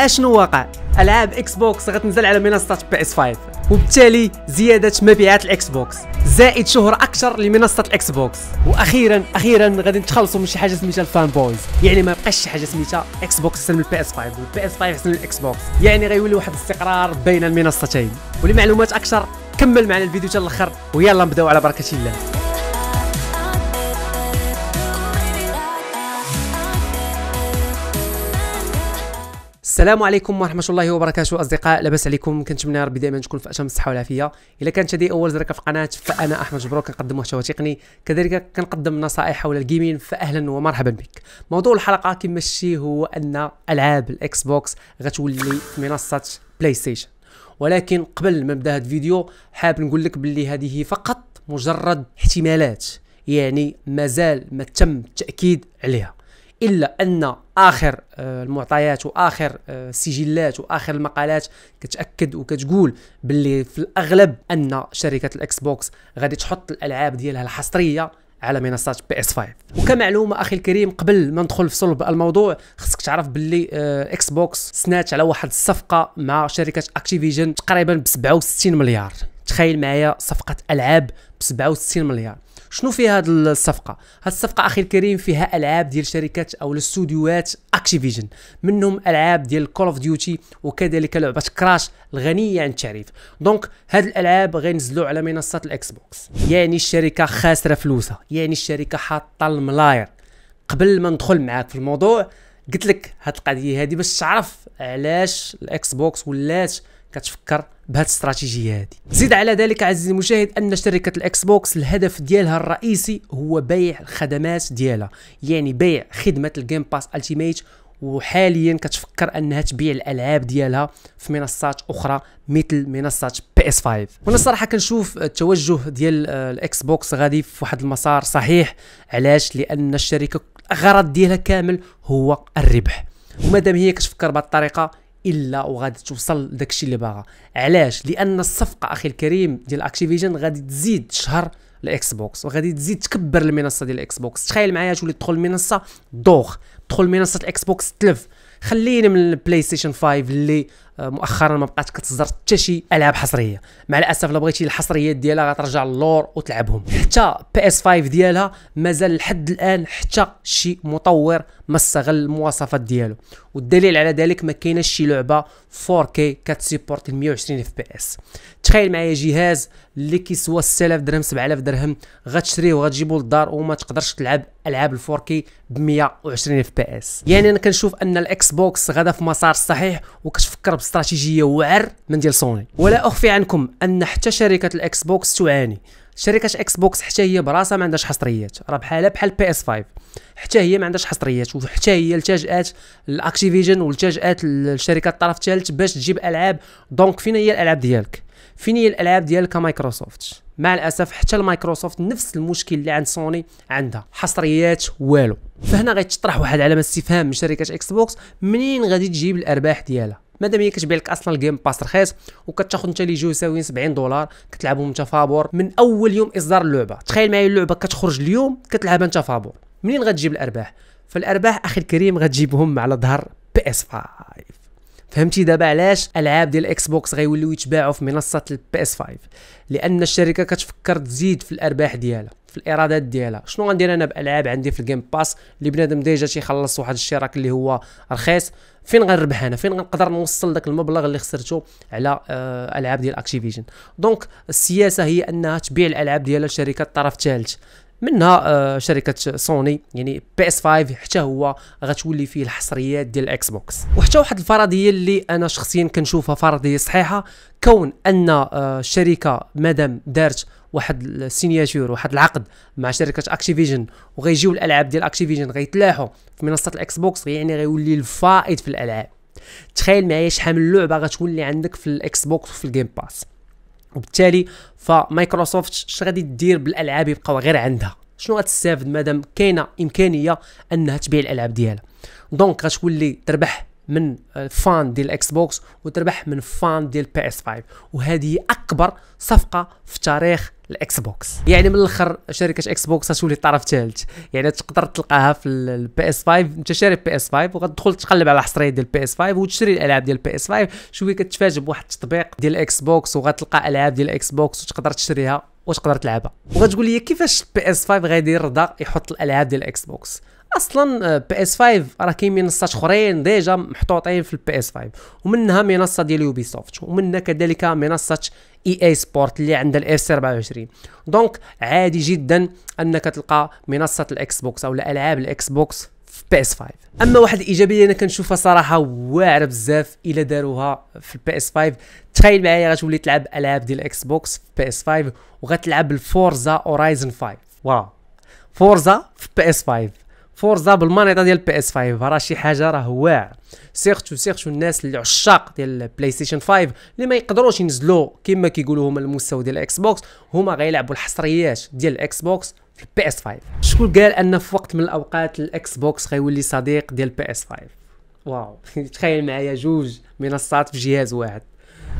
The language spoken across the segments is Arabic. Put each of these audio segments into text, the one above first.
اشنو واقع العاب اكس بوكس غتنزل على منصه بي اس 5 وبالتالي زياده مبيعات الاكس بوكس زائد شهرة اكثر لمنصه الاكس بوكس واخيرا اخيرا غادي نتخلصوا من شي حاجه سميتها الفان بويز يعني ما بقاش شي حاجه سميتها اكس بوكس احسن من البي اس 5 والبي اس 5 احسن من الاكس بوكس يعني غيولي واحد الاستقرار بين المنصتين ولمعلومات اكثر كمل معنا الفيديو حتى الاخر ويلا نبداو على بركه الله السلام عليكم ورحمه الله وبركاته اصدقاء لاباس عليكم كنتمنى ربي دائما تكون في اتم الصحه والعافيه الا كانت هذه اول زركه في القناه فانا احمد جبرو كنقدم محتوى تقني كذلك كنقدم نصائح حول الجيمين فاهلا ومرحبا بك موضوع الحلقه كما شتي هو ان العاب الاكس بوكس غتولي منصه بلاي ستيشن ولكن قبل ما نبدا هذا الفيديو حاب نقول لك باللي هذه فقط مجرد احتمالات يعني مازال ما تم التاكيد عليها الا ان اخر آه، المعطيات واخر آه، السجلات واخر المقالات كتاكد وكتقول باللي في الاغلب ان شركه الاكس بوكس غادي تحط الالعاب ديالها الحصريه على منصات بي اس 5 وكمعلومه اخي الكريم قبل ما ندخل في صلب الموضوع خصك تعرف باللي آه، اكس بوكس سنات على واحد الصفقه مع شركه اكتيفيجن تقريبا ب 67 مليار تخيل معايا صفقه العاب ب 67 مليار شنو في هذه الصفقه هذه الصفقه اخي الكريم فيها العاب ديال شركات او الاستوديوهات اكتيفيجن منهم العاب ديال كول اوف ديوتي وكذلك لعبه كراش الغنيه عن التعريف دونك هاد الالعاب غينزلوا على منصات الاكس بوكس يعني الشركه خاسره فلوسها يعني الشركه حاطه الملاير قبل ما ندخل معاك في الموضوع قلت لك هاد القضيه هادي باش تعرف علاش الاكس بوكس ولات كتفكر بهذه الاستراتيجيه هذه زيد على ذلك عزيزي المشاهد ان شركه الاكس بوكس الهدف ديالها الرئيسي هو بيع الخدمات ديالها يعني بيع خدمه الجيم باس التيميت وحاليا كتفكر انها تبيع الالعاب ديالها في منصات اخرى مثل منصه بي اس 5 وانا الصراحه كنشوف التوجه ديال آه، الاكس بوكس غادي في واحد المسار صحيح علاش لان الشركه الغرض ديالها كامل هو الربح ومادام هي كتفكر بهذه الطريقه الا وغادي توصل داكشي اللي باغا علاش لان الصفقه اخي الكريم ديال اكتيفيجن غادي تزيد شهر الاكس بوكس وغادي تزيد تكبر المنصه ديال الاكس بوكس تخيل معايا تولي تدخل المنصه دوخ تدخل منصه الاكس بوكس تلف خلينا من البلاي ستيشن 5 اللي آه، مؤخرا ما بقاتش كتصدر حتى شي العاب حصريه مع الاسف لو بغيتي الحصريات ديالها غترجع للور وتلعبهم حتى بي اس 5 ديالها مازال لحد الان حتى شي مطور ما استغل المواصفات ديالو والدليل على ذلك ما كايناش شي لعبه 4K كتسيبورت 120 اف بي اس تخيل معايا جهاز اللي كيسوى 6000 درهم 7000 درهم غتشريه وغتجيبو للدار وما تقدرش تلعب العاب ال 4K ب 120 اف بي اس يعني انا كنشوف ان الاكس بوكس غادا في مسار صحيح وكتفكر استراتيجيه وعر من ديال سوني ولا اخفي عنكم ان حتى شركه الاكس بوكس تعاني شركه اكس بوكس حتى هي براسها ما عندهاش حصريات راه بحالها بحال بي اس 5 حتى هي ما عندهاش حصريات وحتى هي التجات الاكتيفيجن والتجات للشركه الطرف الثالث باش تجيب العاب دونك فين هي الالعاب ديالك فين هي الالعاب ديالك مايكروسوفت مع الاسف حتى المايكروسوفت نفس المشكل اللي عند سوني عندها حصريات والو فهنا غيتطرح واحد علامه استفهام من شركه اكس بوكس منين غادي تجيب الارباح ديالها مادام هي كتبيع لك اصلا الجيم باس رخيص وكتاخذ انت لي جو يساوي 70 دولار كتلعبهم انت فابور من اول يوم اصدار اللعبه تخيل معايا اللعبه كتخرج اليوم كتلعبها انت فابور منين غتجيب الارباح فالارباح اخي الكريم غتجيبهم على ظهر بي اس 5 فهمتي دابا علاش العاب ديال الاكس بوكس غيوليو يتباعوا في منصه البي اس 5 لان الشركه كتفكر تزيد في الارباح ديالها في الايرادات ديالها شنو غندير انا بالعاب عندي في الجيم باس اللي بنادم ديجا تيخلص واحد الاشتراك اللي هو رخيص فين غنربح انا فين غنقدر نوصل داك المبلغ اللي خسرته على آه، العاب ديال اكتيفيجن دونك السياسه هي انها تبيع الالعاب ديالها لشركه طرف ثالث منها آه، شركه سوني يعني بي اس 5 حتى هو غتولي فيه الحصريات ديال الاكس بوكس وحتى واحد الفرضيه اللي انا شخصيا كنشوفها فرضيه صحيحه كون ان الشركه آه، مادام دارت واحد السينياتور واحد العقد مع شركه اكتيفيجن وغيجيو الالعاب ديال اكتيفيجن غيتلاحوا في منصه الاكس بوكس يعني غيولي الفائض في الالعاب تخيل معايا شحال من لعبه غتولي عندك في الاكس بوكس وفي الجيم باس وبالتالي فمايكروسوفت اش غادي دير بالالعاب يبقاو غير عندها شنو غتستافد مادام كاينه امكانيه انها تبيع الالعاب ديالها دونك غتولي تربح من فان ديال الاكس بوكس وتربح من فان ديال بي اس 5 وهذه اكبر صفقه في تاريخ الاكس بوكس يعني من الاخر شركه اكس بوكس غتولي الطرف الثالث يعني تقدر تلقاها في البي اس 5 انت شاري بي اس 5 وغتدخل تقلب على حصريات ديال بي اس 5 وتشري الالعاب ديال بي اس 5 شويه كتفاجئ بواحد التطبيق ديال الاكس بوكس وغتلقى العاب ديال الاكس بوكس وتقدر تشريها وتقدر تلعبها وغتقول لي كيفاش بي اس 5 غادي يرضى يحط الالعاب ديال الاكس بوكس اصلا بي اس 5 راه كاين منصات اخرين ديجا محطوطين في البي اس 5 ومنها منصه ديال يوبي سوفت ومنها كذلك منصه اي اي سبورت اللي عندها الاف سي 24 دونك عادي جدا انك تلقى منصه الاكس بوكس او العاب الاكس بوكس في بي اس 5 اما واحد الايجابيه انا كنشوفها صراحه واعره بزاف الا داروها في البي اس 5 تخيل معايا غتولي تلعب العاب ديال الاكس بوكس في بي اس 5 وغتلعب الفورزا اورايزن 5 واو فورزا في بي اس 5 فورزا بالمانيطه ديال بي اس 5 راه شي حاجه راه واعر سيرتو سيرتو الناس اللي عشاق ديال البلاي ستيشن 5 اللي ما يقدروش ينزلوا كما كيقولوا هما المستوى ديال الاكس بوكس هما غيلعبوا الحصريات ديال الاكس بوكس في البي اس 5 شكون قال ان في وقت من الاوقات الاكس بوكس غيولي صديق ديال بي اس 5 واو تخيل معايا جوج منصات في جهاز واحد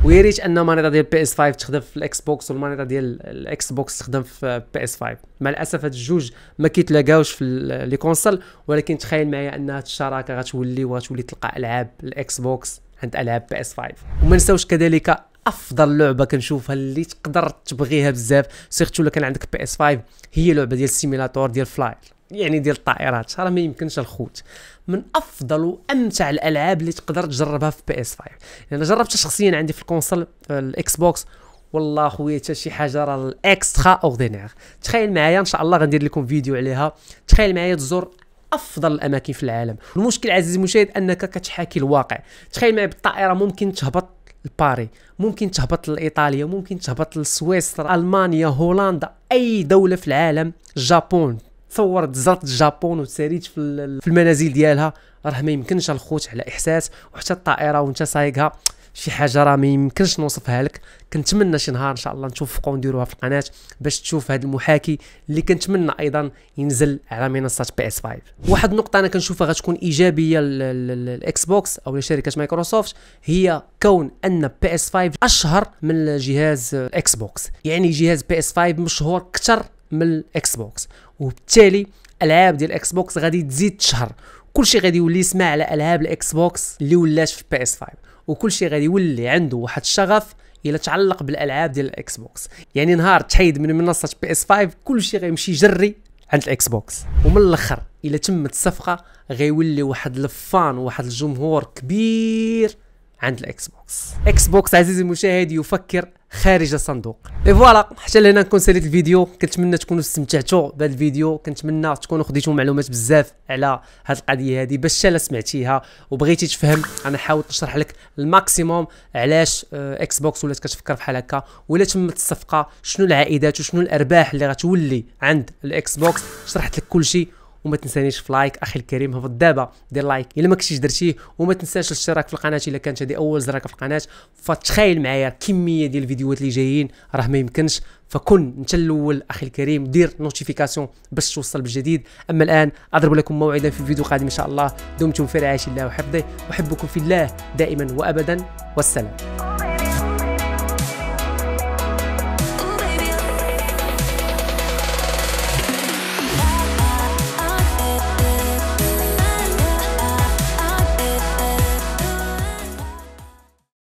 ويا ريت ان المانيطه ديال بي اس 5 تخدم في الاكس بوكس والمانيطه ديال الاكس بوكس تخدم في بي اس 5 مع الاسف هاد الجوج ما كيتلاقاوش في لي كونسول ولكن تخيل معايا ان هاد الشراكه غتولي وغتولي تلقى العاب الاكس بوكس عند العاب بي اس 5 وما نساوش كذلك افضل لعبه كنشوفها اللي تقدر تبغيها بزاف سيرتو الا كان عندك بي اس 5 هي لعبه ديال السيميلاتور ديال فلاير يعني ديال الطائرات راه ما يمكنش الخوت من افضل وامتع الالعاب اللي تقدر تجربها في بي اس 5 انا جربتها شخصيا عندي في الكونسول في الاكس بوكس والله خويا حتى شي حاجه راه الاكسترا اوردينير تخيل معايا ان شاء الله غندير لكم فيديو عليها تخيل معايا تزور افضل الاماكن في العالم المشكل عزيزي المشاهد انك كتحاكي الواقع تخيل معايا بالطائره ممكن تهبط لباري ممكن تهبط لايطاليا ممكن تهبط لسويسرا المانيا هولندا اي دوله في العالم جابون تصورت زرت الجابون وتساليت في, المنازل ديالها راه ما يمكنش الخوت على احساس وحتى الطائره وانت سايقها شي حاجه راه ما يمكنش نوصفها لك كنتمنى شي نهار ان شاء الله نتوفقوا ونديروها في القناه باش تشوف هذا المحاكي اللي كنتمنى ايضا ينزل على منصه بي اس 5 واحد النقطه انا كنشوفها غتكون ايجابيه للاكس بوكس او لشركه مايكروسوفت هي كون ان بي اس 5 اشهر من جهاز اكس بوكس يعني جهاز بي اس 5 مشهور اكثر من الاكس بوكس وبالتالي العاب ديال الاكس بوكس غادي تزيد تشهر كلشي غادي يولي يسمع على العاب الاكس بوكس اللي ولات في بي اس 5 وكلشي غادي يولي عنده واحد الشغف الا تعلق بالالعاب ديال الاكس بوكس يعني نهار تحيد من منصه بي اس 5 كلشي غيمشي جري عند الاكس بوكس ومن الاخر الا تمت الصفقه غيولي واحد الفان واحد الجمهور كبير عند الاكس بوكس اكس بوكس عزيزي المشاهد يفكر خارج الصندوق اي فوالا حتى لهنا نكون ساليت الفيديو كنتمنى تكونوا استمتعتوا بهذا الفيديو كنتمنى تكونوا خديتوا معلومات بزاف على هذه القضيه هذه باش لا سمعتيها وبغيتي تفهم انا حاولت نشرح لك الماكسيموم علاش آه، اكس بوكس ولات كتفكر بحال هكا ولا تمت الصفقه شنو العائدات وشنو الارباح اللي غتولي عند الاكس بوكس شرحت لك كل شيء وما تنسانيش في لايك اخي الكريم هبط دابا دير لايك الا ما كنتيش درتيه وما تنساش الاشتراك في القناه الا كانت هذه اول زراره في القناه فتخيل معايا الكميه ديال الفيديوهات اللي جايين راه ما يمكنش فكن انت الاول اخي الكريم دير نوتيفيكاسيون باش توصل بالجديد اما الان اضرب لكم موعدا في فيديو قادم ان شاء الله دمتم في رعايه الله وحفظه احبكم في الله دائما وابدا والسلام